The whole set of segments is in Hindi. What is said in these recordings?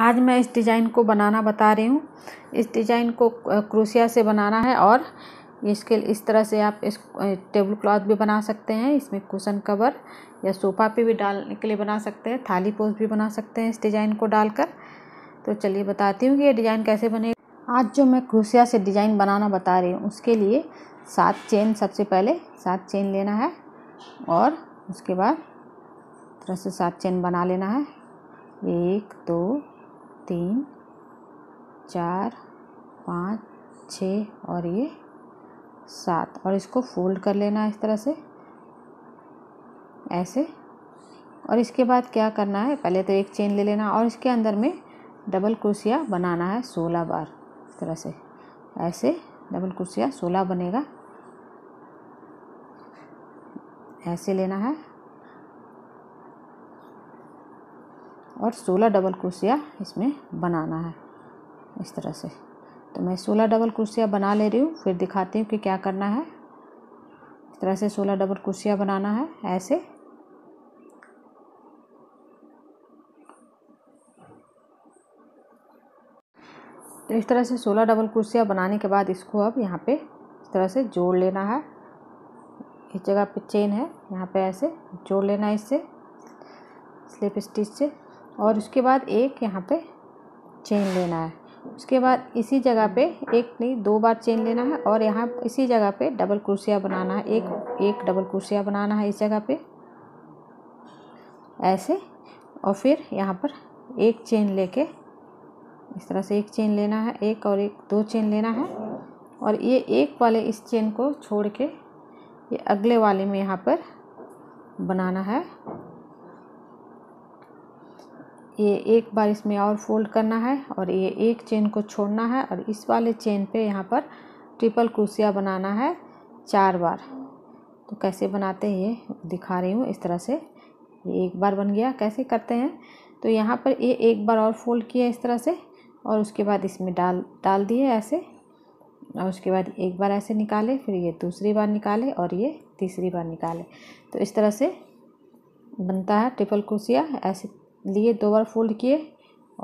आज मैं इस डिज़ाइन को बनाना बता रही हूँ इस डिज़ाइन को क्रोशिया से बनाना है और इसके इस तरह से आप इस टेबल क्लॉथ भी बना सकते हैं इसमें कुशन कवर या सोफ़ा पे भी डालने के लिए बना सकते हैं थाली पोस्ट भी बना सकते हैं इस डिज़ाइन को डालकर तो चलिए बताती हूँ कि ये डिज़ाइन कैसे बने आज जो मैं क्रोशिया से डिज़ाइन बनाना बता रही हूँ उसके लिए सात चेन सबसे पहले सात चेन लेना है और उसके बाद तरह से सात चेन बना लेना है एक दो तीन चार पाँच छः और ये सात और इसको फोल्ड कर लेना है इस तरह से ऐसे और इसके बाद क्या करना है पहले तो एक चेन ले लेना और इसके अंदर में डबल कुर्सिया बनाना है सोलह बार इस तरह से ऐसे डबल कुर्सिया सोलह बनेगा ऐसे लेना है और सोलह डबल क्रोशिया इसमें बनाना है इस तरह से तो मैं सोलह डबल क्रोशिया बना ले रही हूँ फिर दिखाती हूँ कि क्या करना है इस तरह से सोलह डबल क्रोशिया बनाना है ऐसे तो इस तरह से सोलह डबल क्रोशिया बनाने के बाद इसको अब यहाँ पे इस तरह से जोड़ लेना है इस जगह पे चेन है यहाँ पे ऐसे जोड़ लेना है इससे स्लिप स्टिच से और उसके बाद एक यहाँ पे चेन लेना है उसके बाद इसी जगह पे एक नहीं दो बार चेन लेना है और यहाँ इसी जगह पे डबल क्रोशिया बनाना है एक एक डबल क्रोशिया बनाना है इस जगह पे ऐसे और फिर यहाँ पर एक चेन लेके इस तरह से एक चेन लेना है एक और एक दो चेन लेना है और ये एक वाले इस चेन को छोड़ के ये अगले वाले में यहाँ पर बनाना है ये एक बार इसमें और फोल्ड करना है और ये एक चेन को छोड़ना है और इस वाले चेन पे यहाँ पर ट्रिपल क्रूसिया बनाना है चार बार तो कैसे बनाते हैं ये दिखा रही हूँ इस तरह से ये एक बार बन गया कैसे करते हैं तो यहाँ पर ये एक बार और फोल्ड किया इस तरह से और उसके बाद इसमें डाल डाल दिए ऐसे और उसके बाद एक बार ऐसे निकाले फिर ये दूसरी बार निकाले और ये तीसरी बार निकाले तो इस तरह से बनता है ट्रिपल क्रोसिया ऐसे लिए दो बार फोल्ड किए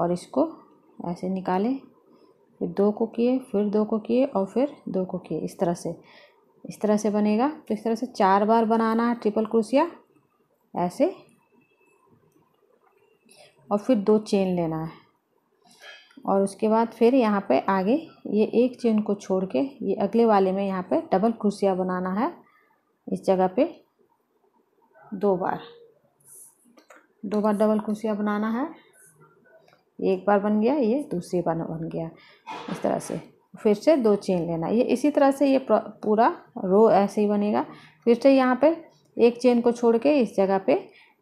और इसको ऐसे निकालें फिर दो को किए फिर दो को किए और फिर दो को किए इस तरह से इस तरह से बनेगा तो इस तरह से चार बार बनाना है ट्रिपल क्रोशिया ऐसे और फिर दो चेन लेना है और उसके बाद फिर यहाँ पे आगे ये एक चेन को छोड़ के ये अगले वाले में यहाँ पे डबल क्रोशिया बनाना है इस जगह पे दो बार दो बार डबल क्रोशिया बनाना है एक बार बन गया ये दूसरी बार बन गया इस तरह से फिर से दो चेन लेना ये इसी तरह से ये पूरा रो ऐसे ही बनेगा फिर से यहाँ पे एक चेन को छोड़ के इस जगह पे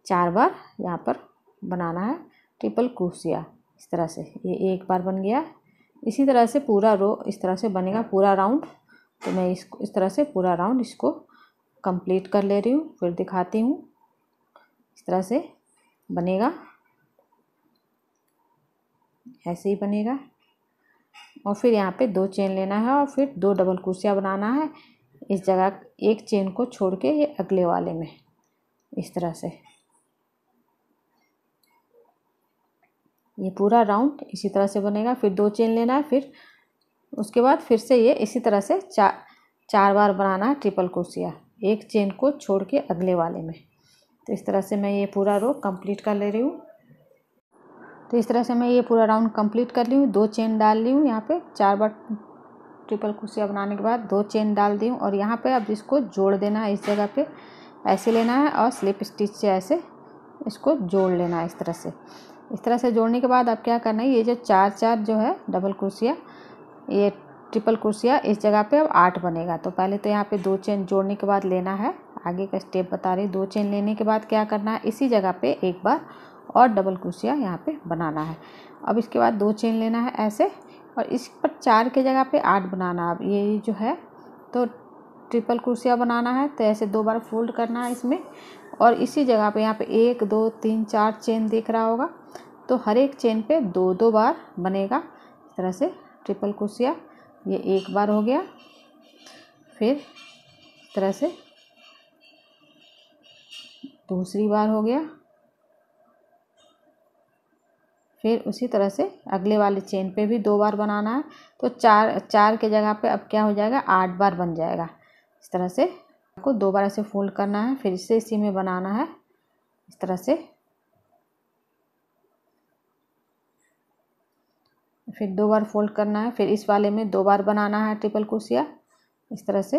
चार बार यहाँ पर बनाना है ट्रिपल क्रोशिया इस तरह से ये एक बार बन गया इसी तरह से पूरा रो इस तरह से बनेगा पूरा राउंड तो मैं इसको इस तरह से पूरा राउंड इसको कंप्लीट कर ले रही हूँ फिर दिखाती हूँ इस तरह से बनेगा ऐसे ही बनेगा और फिर यहाँ पे दो चेन लेना है और फिर दो डबल कुर्सियाँ बनाना है इस जगह एक चेन को छोड़ के ये अगले वाले में इस तरह से ये पूरा राउंड इसी तरह से बनेगा फिर दो चेन लेना है फिर उसके बाद फिर से ये इसी तरह से चार चार बार बनाना है ट्रिपल कुर्सियाँ एक चेन को छोड़ के अगले वाले में तो इस तरह से मैं ये पूरा रो कंप्लीट कर ले रही हूँ तो इस तरह से मैं ये पूरा राउंड कंप्लीट कर ली हूँ दो चेन डाल ली हूँ यहाँ पे चार बार ट्रिपल कुर्सिया बनाने के बाद दो चेन डाल दी हूँ और यहाँ पे अब इसको जोड़ देना है इस जगह पे ऐसे लेना है और स्लिप स्टिच से ऐसे इसको जोड़ लेना है इस तरह से इस तरह से जोड़ने के बाद अब क्या करना है ये जो चार चार जो है डबल कुर्सिया ये ट्रिपल कुर्सिया इस जगह पर अब आठ बनेगा तो पहले तो यहाँ पर दो चेन जोड़ने के बाद लेना है आगे का स्टेप बता रही दो चेन लेने के बाद क्या करना है इसी जगह पे एक बार और डबल क्रोशिया यहाँ पे बनाना है अब इसके बाद दो चेन लेना है ऐसे और इस पर चार के जगह पे आठ बनाना अब ये जो है तो ट्रिपल क्रोशिया बनाना है तो ऐसे दो बार फोल्ड करना है इसमें और इसी जगह पर यहाँ पर एक दो तीन चार चेन देख रहा होगा तो हर एक चेन पर दो दो बार बनेगा इस तरह से ट्रिपल क्रोशिया ये एक बार हो गया फिर इस तरह से तो दूसरी बार हो गया फिर उसी तरह से अगले वाले चेन पे भी दो बार बनाना है तो चार चार के जगह पे अब क्या हो जाएगा आठ बार बन जाएगा इस तरह से आपको दो बार ऐसे फोल्ड करना है फिर इसे इसी में बनाना है इस तरह से फिर दो बार फोल्ड करना है फिर इस वाले में दो बार बनाना है ट्रिपल कुर्सिया इस तरह से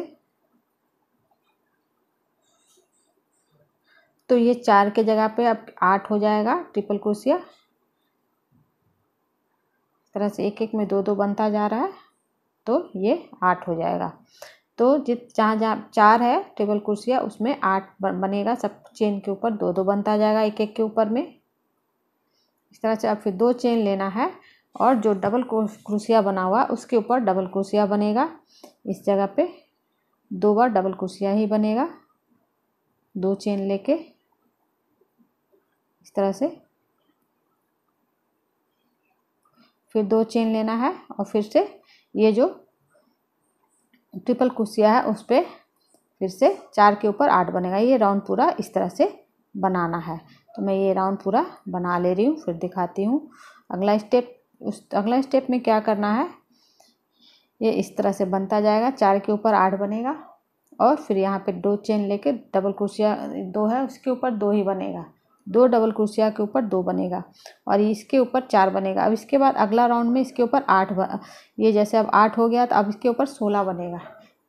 तो ये चार के जगह पे अब आठ हो जाएगा ट्रिपल क्रोसिया इस तरह से एक एक में दो दो बनता जा रहा है तो ये आठ हो जाएगा तो जित जहाँ जहाँ चार है टेबल कुर्सियाँ उसमें आठ बनेगा सब चेन के ऊपर दो दो बनता जाएगा एक एक के ऊपर में इस तरह से अब फिर दो चेन लेना है और जो डबल क्रूसिया बना हुआ उसके ऊपर डबल क्रूसिया बनेगा इस जगह पे दो बार डबल क्रूसिया ही बनेगा दो चेन लेके इस तरह से फिर दो चेन लेना है और फिर से ये जो ट्रिपल कुसिया है उस पर फिर से चार के ऊपर आठ बनेगा ये राउंड पूरा इस तरह से बनाना है तो मैं ये राउंड पूरा बना ले रही हूँ फिर दिखाती हूँ अगला स्टेप उस अगला स्टेप में क्या करना है ये इस तरह से बनता जाएगा चार के ऊपर आठ बनेगा और फिर यहाँ पे दो चेन लेके डबल कुर्सिया दो है उसके ऊपर दो ही बनेगा दो डबल क्रोशिया के ऊपर दो बनेगा और इसके ऊपर चार बनेगा अब इसके बाद अगला राउंड में इसके ऊपर आठ ये जैसे अब आठ हो गया तो अब इसके ऊपर सोलह बनेगा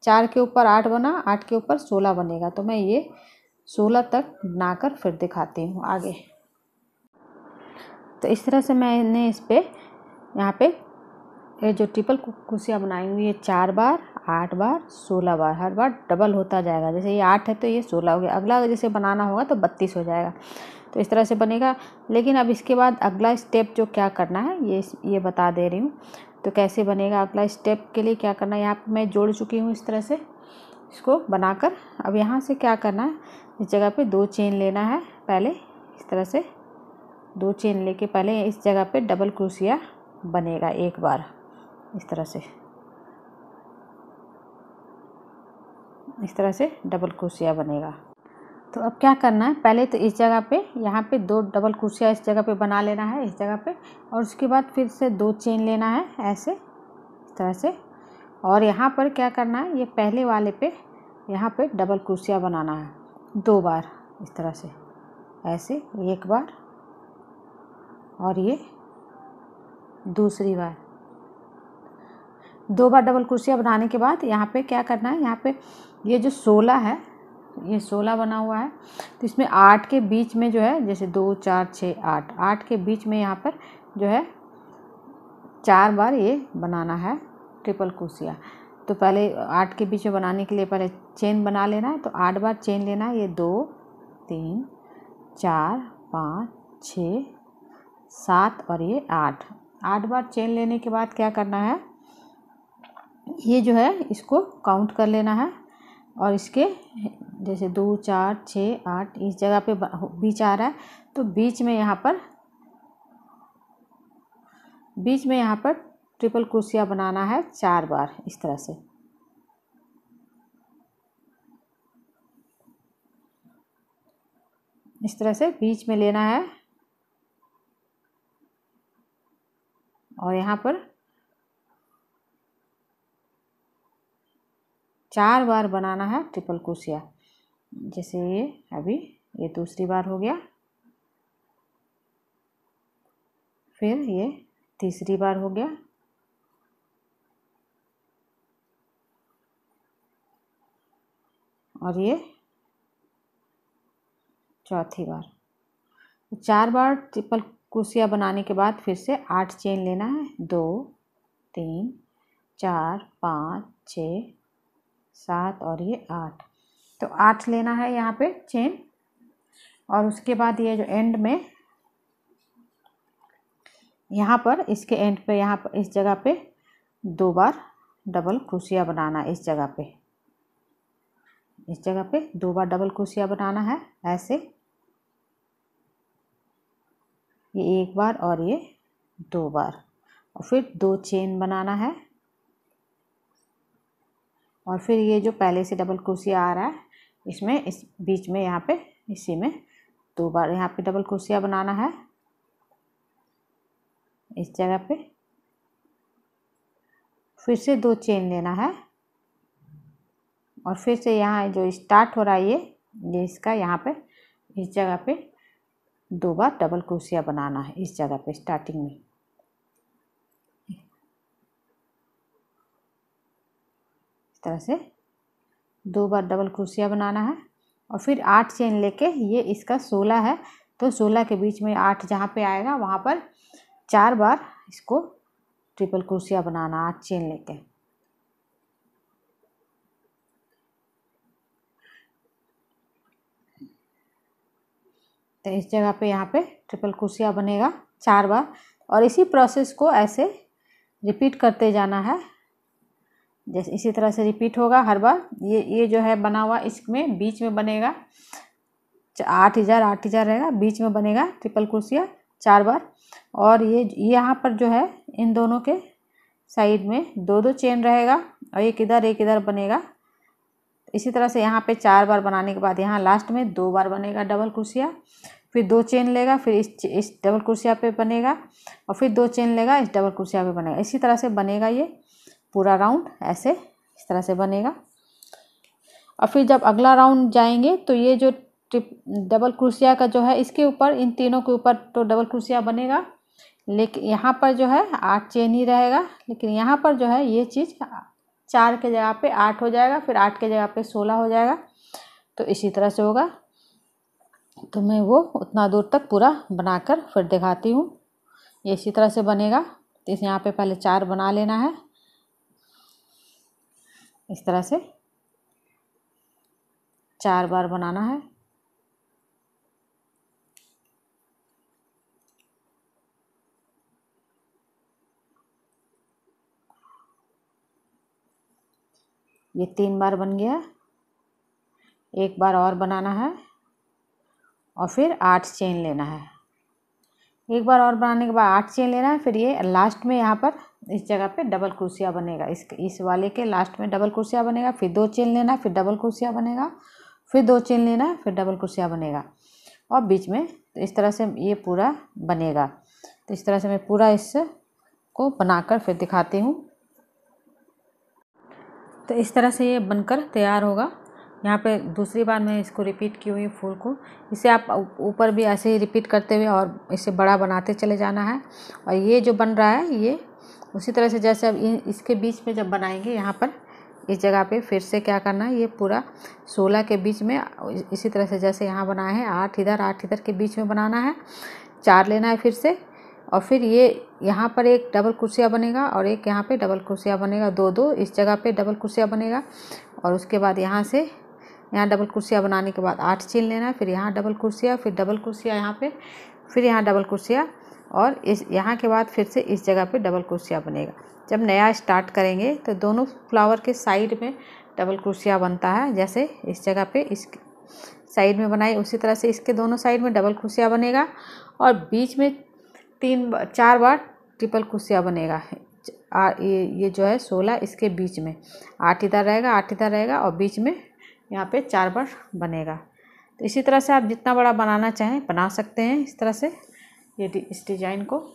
चार के ऊपर आठ बना आठ के ऊपर सोलह बनेगा तो मैं ये सोलह तक बनाकर फिर दिखाती हूँ आगे तो इस तरह से मैंने इस पर यहाँ पे ये जो ट्रिपल कुर्सियाँ बनाई हुई है चार बार आठ बार सोलह बार हर बार डबल होता जाएगा जैसे ये आठ है तो ये सोलह हो गया अगला जैसे बनाना होगा तो बत्तीस हो जाएगा तो इस तरह से बनेगा लेकिन अब इसके बाद अगला स्टेप जो क्या करना है ये ये बता दे रही हूँ तो कैसे बनेगा अगला स्टेप के लिए क्या करना है यहाँ पर मैं जोड़ चुकी हूँ इस तरह से इसको बनाकर अब यहाँ से क्या करना है इस जगह पे दो चेन लेना है पहले इस तरह से दो चेन लेके पहले इस जगह पे डबल क्रूसिया बनेगा एक बार इस तरह से इस तरह से डबल क्रूसिया बनेगा तो अब क्या करना है पहले तो इस जगह पे यहाँ पे दो डबल कुर्सियाँ इस जगह पे बना लेना है इस जगह पे और उसके बाद फिर से दो चेन लेना है ऐसे इस तरह से और यहाँ पर क्या करना है ये पहले वाले पे यहाँ पे डबल कुर्सियाँ बनाना है दो बार इस तरह से ऐसे एक बार और ये दूसरी बार दो बार डबल कुर्सियाँ बनाने के बाद यहाँ पर क्या करना है यहाँ पर ये जो सोलह है ये सोलह बना हुआ है तो इसमें आठ के बीच में जो है जैसे दो चार छः आठ आठ के बीच में यहाँ पर जो है चार बार ये बनाना है ट्रिपल क्रोशिया तो पहले आठ के बीच में बनाने के लिए पहले चेन बना लेना है तो आठ बार चेन लेना है ये दो तीन चार पाँच छ सात और ये आठ आठ बार चेन लेने के बाद क्या करना है ये जो है इसको काउंट कर लेना है और इसके जैसे दो चार छः आठ इस जगह पे बीच आ रहा है तो बीच में यहाँ पर बीच में यहाँ पर ट्रिपल क्रोशिया बनाना है चार बार इस तरह से इस तरह से बीच में लेना है और यहाँ पर चार बार बनाना है ट्रिपल क्रोशिया जैसे ये अभी ये दूसरी बार हो गया फिर ये तीसरी बार हो गया और ये चौथी बार चार बार ट्रिपल कुर्सियाँ बनाने के बाद फिर से आठ चेन लेना है दो तीन चार पाँच छ सात और ये आठ तो आठ लेना है यहाँ पे चेन और उसके बाद ये जो एंड में यहाँ पर इसके एंड पे यहाँ पर इस जगह पे दो बार डबल क्रोशिया बनाना इस जगह पे इस जगह पे दो बार डबल क्रोशिया बनाना है ऐसे ये एक बार और ये दो बार और फिर दो चेन बनाना है और फिर ये जो पहले से डबल क्रोशिया आ रहा है इसमें इस बीच में यहाँ पे इसी में दो बार यहाँ पे डबल क्रोशिया बनाना है इस जगह पे फिर से दो चेन लेना है और फिर से यहाँ जो स्टार्ट हो रहा है ये ये इसका यहाँ पे इस जगह पे दो बार डबल क्रोशिया बनाना है इस जगह पे स्टार्टिंग में इस तरह से दो बार डबल क्रोशिया बनाना है और फिर आठ चेन लेके ये इसका सोलह है तो सोलह के बीच में आठ जहाँ पे आएगा वहाँ पर चार बार इसको ट्रिपल क्रोशिया बनाना आठ चेन लेके तो इस जगह पे यहाँ पे ट्रिपल क्रोशिया बनेगा चार बार और इसी प्रोसेस को ऐसे रिपीट करते जाना है जैसे इसी तरह से रिपीट होगा हर बार ये ये जो है बना हुआ इसमें बीच में बनेगा आठ हज़ार आठ हज़ार रहेगा बीच में बनेगा ट्रिपल कुर्सिया चार बार और ये यहाँ पर जो है इन दोनों के साइड में दो दो चेन रहेगा और एक इधर एक इधर बनेगा इसी तरह से यहाँ पे चार बार बनाने के बाद यहाँ लास्ट में दो बार बनेगा डबल कुर्सिया फिर दो चेन लेगा फिर इस इस डबल कुर्सिया पे बनेगा और फिर दो चेन लेगा इस डबल कुर्सिया पे बनेगा इसी तरह से बनेगा ये पूरा राउंड ऐसे इस तरह से बनेगा और फिर जब अगला राउंड जाएंगे तो ये जो ट्रिप डबल क्रूसिया का जो है इसके ऊपर इन तीनों के ऊपर तो डबल क्रूसिया बनेगा लेकिन यहाँ पर जो है आठ चेन ही रहेगा लेकिन यहाँ पर जो है ये चीज़ चार के जगह पे आठ हो जाएगा फिर आठ के जगह पे सोलह हो जाएगा तो इसी तरह से होगा तो मैं वो उतना दूर तक पूरा बनाकर फिर दिखाती हूँ ये इसी तरह से बनेगा तो इस यहाँ पर पहले चार बना लेना है इस तरह से चार बार बनाना है ये तीन बार बन गया एक बार और बनाना है और फिर आठ चेन लेना है एक बार और बनाने के बाद आठ चेन लेना है फिर ये लास्ट में यहाँ पर इस जगह पे डबल कुर्सिया बनेगा इस इस वाले के लास्ट में डबल कुर्सिया बनेगा फिर दो चेन लेना फिर डबल कुर्सिया बनेगा फिर दो चेन लेना फिर डबल कुर्सिया बनेगा और बीच में तो इस तरह से ये पूरा बनेगा तो इस तरह से मैं पूरा इस को बनाकर फिर दिखाती हूँ तो इस तरह से ये बनकर तैयार होगा यहाँ पे दूसरी बार मैं इसको रिपीट की हुई फूल को इसे आप ऊपर भी ऐसे ही रिपीट करते हुए और इसे बड़ा बनाते चले जाना है और ये जो बन रहा है ये उसी तरह से जैसे अब इसके बीच में जब बनाएंगे यहाँ पर इस जगह पे फिर से क्या करना है ये पूरा सोलह के बीच में इसी तरह से जैसे यहाँ बनाए हैं आठ इधर आठ इधर के बीच में बनाना है चार लेना है फिर से और फिर ये यहाँ पर एक डबल कुर्सिया बनेगा और एक यहाँ पे डबल कुर्सिया बनेगा दो दो इस जगह पे डबल कुर्सिया बनेगा और उसके बाद यहाँ से यहाँ डबल कुर्सिया बनाने के बाद आठ चीन लेना है फिर यहाँ डबल कुर्सिया फिर डबल कुर्सिया यहाँ पे फिर यहाँ डबल कुर्सिया और इस यहाँ के बाद फिर से इस जगह पे डबल क्रोशिया बनेगा जब नया स्टार्ट करेंगे तो दोनों फ्लावर के साइड में डबल क्रोशिया बनता है जैसे इस जगह पे इस साइड में बनाई उसी तरह से इसके दोनों साइड में डबल क्रोशिया बनेगा और बीच में तीन बार चार बार ट्रिपल क्रोशिया बनेगा आ, ये ये जो है सोलह इसके बीच में आठ इधर रहेगा आठ इधर रहेगा और बीच में यहाँ पर चार बार बनेगा तो इसी तरह से आप जितना बड़ा बनाना चाहें बना सकते हैं इस तरह से ये इस डिजाइन को